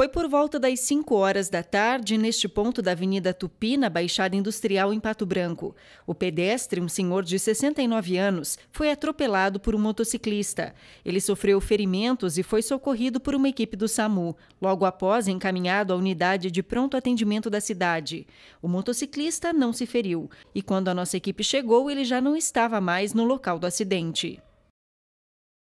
Foi por volta das 5 horas da tarde, neste ponto da Avenida Tupi, na Baixada Industrial, em Pato Branco. O pedestre, um senhor de 69 anos, foi atropelado por um motociclista. Ele sofreu ferimentos e foi socorrido por uma equipe do SAMU, logo após encaminhado à unidade de pronto atendimento da cidade. O motociclista não se feriu e, quando a nossa equipe chegou, ele já não estava mais no local do acidente.